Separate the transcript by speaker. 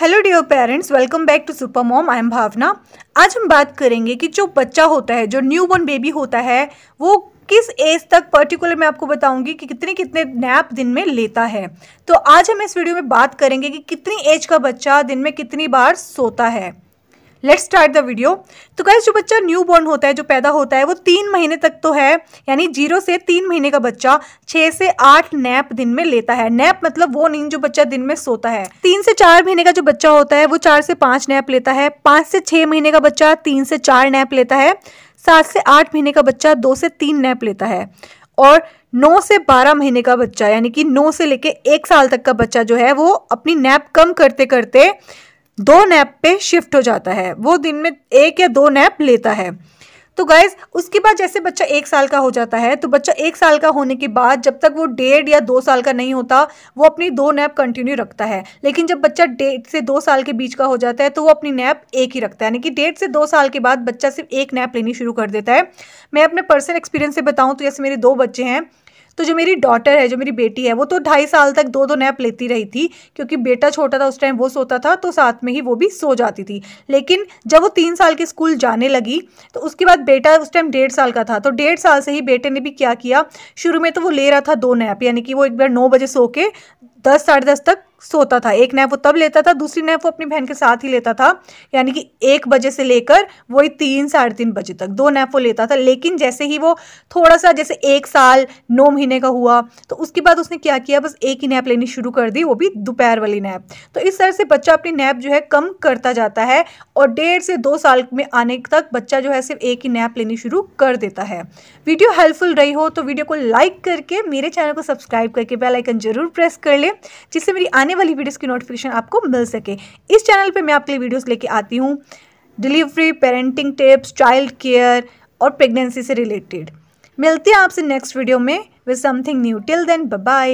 Speaker 1: hello dear parents welcome back to super mom I am Bhavana आज हम बात करेंगे कि जो बच्चा होता है जो न्यू बॉर्न बेबी होता है वो किस एज तक पर्टिकुलर मैं आपको बताऊंगी कि कितने कितने नैप दिन में लेता है तो आज हम इस वीडियो में बात करेंगे कि कितनी एज का बच्चा दिन में कितनी बार सोता है लेट्स स्टार्ट द वीडियो तो गैस जो बच्चा न्यू बॉर्न होता है जो पैदा होता है वो तीन महीने तक तो है यानी जीरो से तीन महीने का बच्चा छः से आठ नैप दिन में लेता है नैप मतलब वो नींद जो बच्चा दिन में सोता है तीन से चार महीने का जो बच्चा होता है वो चार से पाँच नैप लेता है पाँच से छः महीने का बच्चा तीन से चार नैप लेता है सात से आठ महीने का बच्चा दो से तीन नैप लेता है और नौ से बारह महीने का बच्चा यानी कि नौ से लेके एक साल तक का बच्चा जो है वो अपनी नैप कम करते करते दो नैप पे शिफ्ट हो जाता है वो दिन में एक या दो नैप लेता है तो गाइज उसके बाद जैसे बच्चा एक साल का हो जाता है तो बच्चा एक साल का होने के बाद जब तक वो डेढ़ या दो साल का नहीं होता वो अपनी दो नैप कंटिन्यू रखता है लेकिन जब बच्चा डेढ़ से दो साल के बीच का हो जाता है तो वो अपनी नैप एक ही रखता है यानी कि डेढ़ से दो साल के बाद बच्चा सिर्फ एक नैप लेनी शुरू कर देता है मैं अपने पर्सनल एक्सपीरियंस से बताऊँ तो जैसे मेरे दो बच्चे हैं तो जो मेरी डॉटर है जो मेरी बेटी है वो तो ढाई साल तक दो दो नैप लेती रही थी क्योंकि बेटा छोटा था उस टाइम वो सोता था तो साथ में ही वो भी सो जाती थी लेकिन जब वो तीन साल के स्कूल जाने लगी तो उसके बाद बेटा उस टाइम डेढ़ साल का था तो डेढ़ साल से ही बेटे ने भी क्या किया शुरू में तो वो ले रहा था दो नैप यानी कि वो एक बार नौ बजे सो के दस साढ़े दस तक सोता था एक नैप वो तब लेता था दूसरी नैप वो अपनी बहन के साथ ही लेता था यानी कि एक बजे से लेकर वही तीन साढ़े तीन बजे तक दो नैप वो लेता था लेकिन जैसे ही वो थोड़ा सा जैसे एक साल नौ महीने का हुआ तो उसके बाद उसने क्या किया बस एक ही नैप लेनी शुरू कर दी वो भी दोपहर वाली नैप तो इस तरह से बच्चा अपनी नैप जो है कम करता जाता है और डेढ़ से दो साल में आने तक बच्चा जो है सिर्फ एक ही नैप लेनी शुरू कर देता है वीडियो हेल्पफुल रही हो तो वीडियो को लाइक करके मेरे चैनल को सब्सक्राइब करके बेलाइकन जरूर प्रेस कर लें जिससे मेरी आने वाली वीडियोज़ की नोटिफिकेशन आपको मिल सके इस चैनल पर मैं आपके लिए वीडियोज़ लेके आती हूँ delivery parenting tips child care और प्रेगनेंसी से रिलेटेड मिलते हैं आपसे नेक्स्ट वीडियो में with something new till then bye